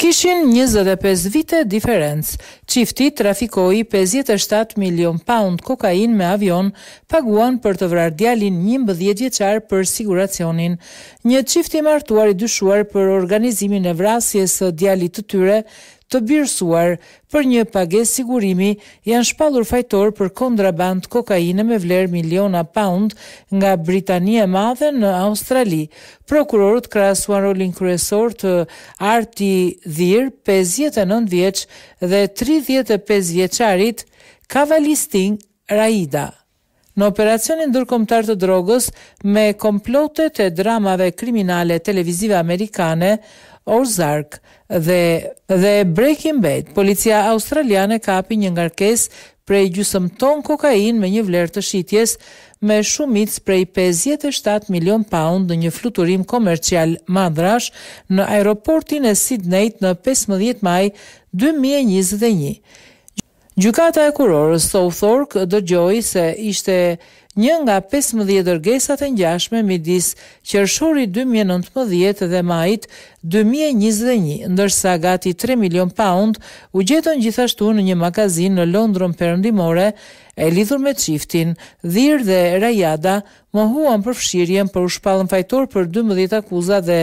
kishin 25 vite diferencë. Qifti trafikoi 57 milion pound kokain me avion, paguan për të vrar djalin 11 vjeçar për siguracionin. Një qifti martuar i dyshuar për organizimin e vrasjes së djalit të tyre, të birësuar për një pages sigurimi janë shpalur fajtor për kontraband kokainë me vlerë miliona pound nga Britania madhe në Australi. Prokurorët krasuan rolin kryesor të arti dhirë 59 vjeç dhe 35 vjeçarit Kavalistin Raida në operacionin ndërkombëtar të drogës me komplotet e dramave kriminale televizive amerikane Ozark dhe dhe Breaking Bad. Policia australiane ka hapi një ngarkesë prej gjysmë ton kokainë me një vlerë të shitjes me shumicë prej 57 milion pound në një fluturim komercial madhrash në aeroportin e sydney në 15 maj 2021. Gjykata e kurorës Southwark dëgjoi se ishte një nga 15 dërgesat e ngjashme midis qershorit 2019 dhe majit 2021, ndërsa gati 3 milion pound u gjetën gjithashtu në një magazinë në Londrën perëndimore e lidhur me çiftin Dhir dhe Rajada, mohuan përfshirjen për u shpallën fajtor për 12 akuza dhe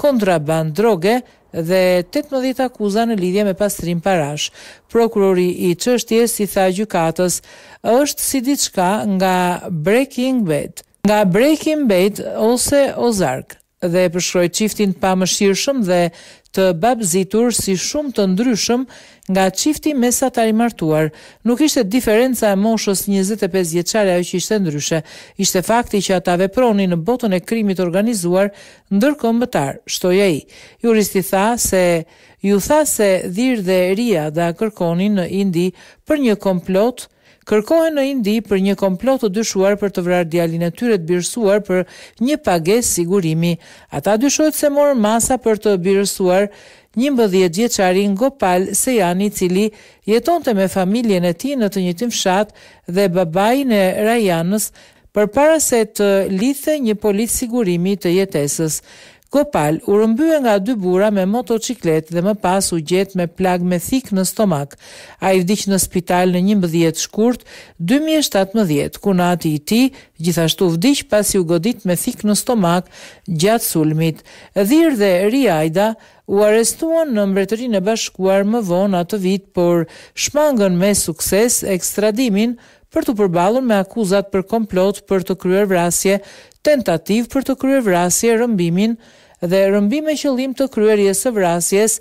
kontraband droge dhe 18 akuza në lidhje me pastrim parash, prokurori i çështjes i tha gjykatës është si diçka nga Breaking Bad, nga Breaking Bad ose Ozark dhe përshkroj çiftin pa mëshirshëm dhe të babzitur si shumë të ndryshëm nga çifti mesatar i martuar. Nuk ishte diferenca e moshës 25 vjeçare ajo që ishte ndryshe. Ishte fakti që ata vepronin në botën e krimit të organizuar ndërkombëtar. Shtoj ai. Juristi tha se ju tha se dhirë dhe ria dhe kërkonin në Indi për një komplot kërkohen në Indi për një komplot të dyshuar për të vrarë djalin e tyre të birësuar për një pages sigurimi. Ata dyshojt se morë masa për të birësuar një mbëdhje gjeqari në Gopal Sejani cili jetonte me familjen e ti në të njëtim fshat dhe babajnë e Rajanës për para se të lithe një polit sigurimi të jetesës. Gopal u rëmbyë nga dy bura me motociklet dhe më pas u gjetë me plagë me thikë në stomak. A i vdikë në spital në një mbëdhjet shkurt, 2017, ku në ati i ti, gjithashtu vdikë pasi u godit me thikë në stomak gjatë sulmit. Dhirë dhe Riajda u arestuan në mbretërin e bashkuar më vonë atë vit, por shmangën me sukses ekstradimin për të përbalun me akuzat për komplot për të kryer vrasje tentativ për të kryer vrasje rëmbimin dhe rëmbime me qëllim të kryerjes së vrasjes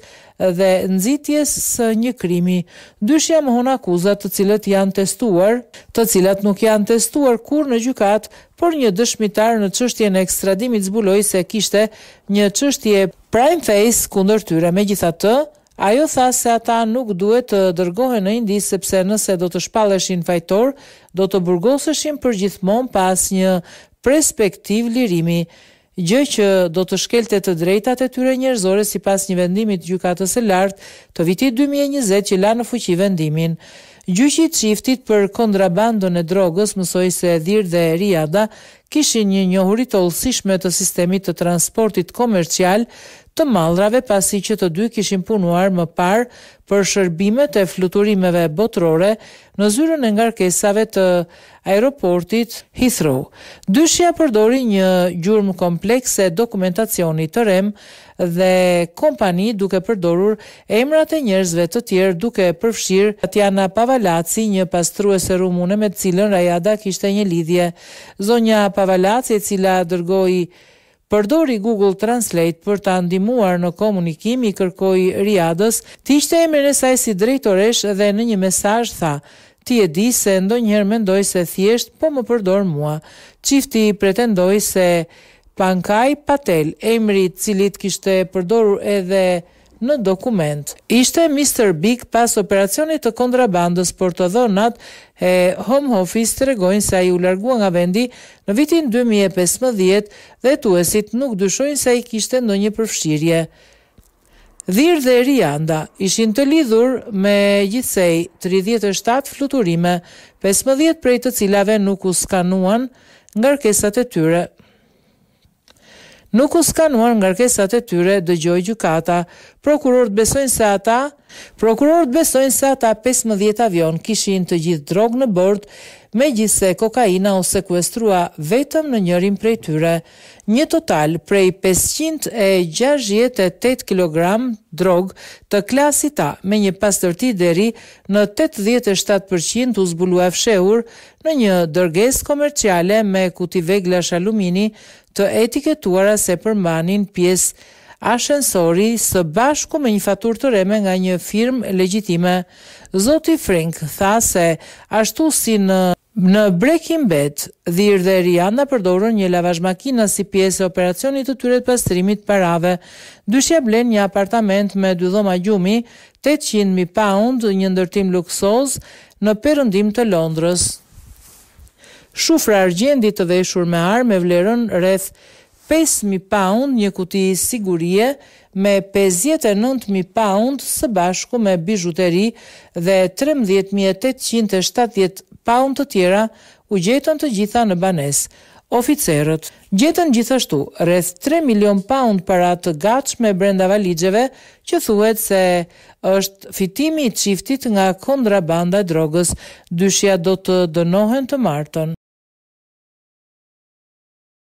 dhe nxitjes së një krimi. Dyshja mohon akuzat të cilët janë testuar, të cilat nuk janë testuar kur në gjykat, por një dëshmitar në çështjen e ekstradimit zbuloi se kishte një çështje prime face kundër tyre. Megjithatë, Ajo tha se ata nuk duhet të dërgohen në Indi sepse nëse do të shpalleshin fajtor, do të burgoseshin për gjithmon pas një perspektiv lirimi, gjë që do të shkelte të drejtat e tyre njerëzore si pas një vendimit gjukatës e lartë të vitit 2020 që la në fuqi vendimin. Gjyqi i çiftit për kontrabandën e drogës mësoi se Edhir dhe Riada kishin një njohuri të ulësishme të sistemit të transportit komercial të mallrave pasi që të dy kishin punuar më parë për shërbimet e fluturimeve botërore në zyrën e ngarkesave të aeroportit Heathrow. Dyshja përdori një gjurmë komplekse dokumentacioni të rem dhe kompani duke përdorur emrat e njerëzve të tjerë duke përfshirë Tatiana Pavalaci, një pastruese rumune me të cilën Rajada kishte një lidhje. Zonja Pavalaci e cila dërgoi Përdori Google Translate për ta ndihmuar në komunikim i kërkoi Riadës, ti ishte emrin e saj si drejtoresh dhe në një mesazh tha: "Ti e di se ndonjëherë mendoj se thjesht po më përdor mua." Çifti pretendoi se Pankaj Patel, emri cilit kishte përdorur edhe në dokument. Ishte Mr. Big pas operacionit të kontrabandës për të dhënat e Home Office të regojnë sa i u largua nga vendi në vitin 2015 dhe të uesit nuk dyshojnë sa i kishte në një përfshirje. Dhirë dhe Rianda ishin të lidhur me gjithsej 37 fluturime, 15 prej të cilave nuk u skanuan nga rkesat e tyre nuk u skanuar nga rkesat e tyre dhe gjoj gjukata. Prokurorët besojnë se ata, Prokurorët besojnë se ata 15 avion kishin të gjithë drogë në bord, me gjithë se kokaina u sekuestrua vetëm në njërin prej tyre. Një total prej 568 kg drogë të klasit A me një pastërti deri në 87% u zbulua fshehur në një dërges komerciale me kuti veglash alumini të etiketuara se përmanin pjesë ashensori së bashku me një fatur të reme nga një firmë legjitime. Zoti Frink tha se ashtu si në Në Breaking Bad, dhirë dhe rianda përdorën një lavash makina si pjesë e operacionit të tyre të pastrimit parave. Dyshja blen një apartament me dy dhoma gjumi, 800.000 pound, një ndërtim luksoz në përëndim të Londrës. Shufra argjendit të veshur me armë e vlerën rreth 5000 pound një kuti sigurie me 59000 pound së bashku me bijuteri dhe 13870 pound të tjera u gjetën të gjitha në banesë. Oficerët gjetën gjithashtu rreth 3 milion pound para të gatshme brenda valixheve, që thuhet se është fitimi i çiftit nga kontrabanda e drogës. Dyshja do të dënohen të martën.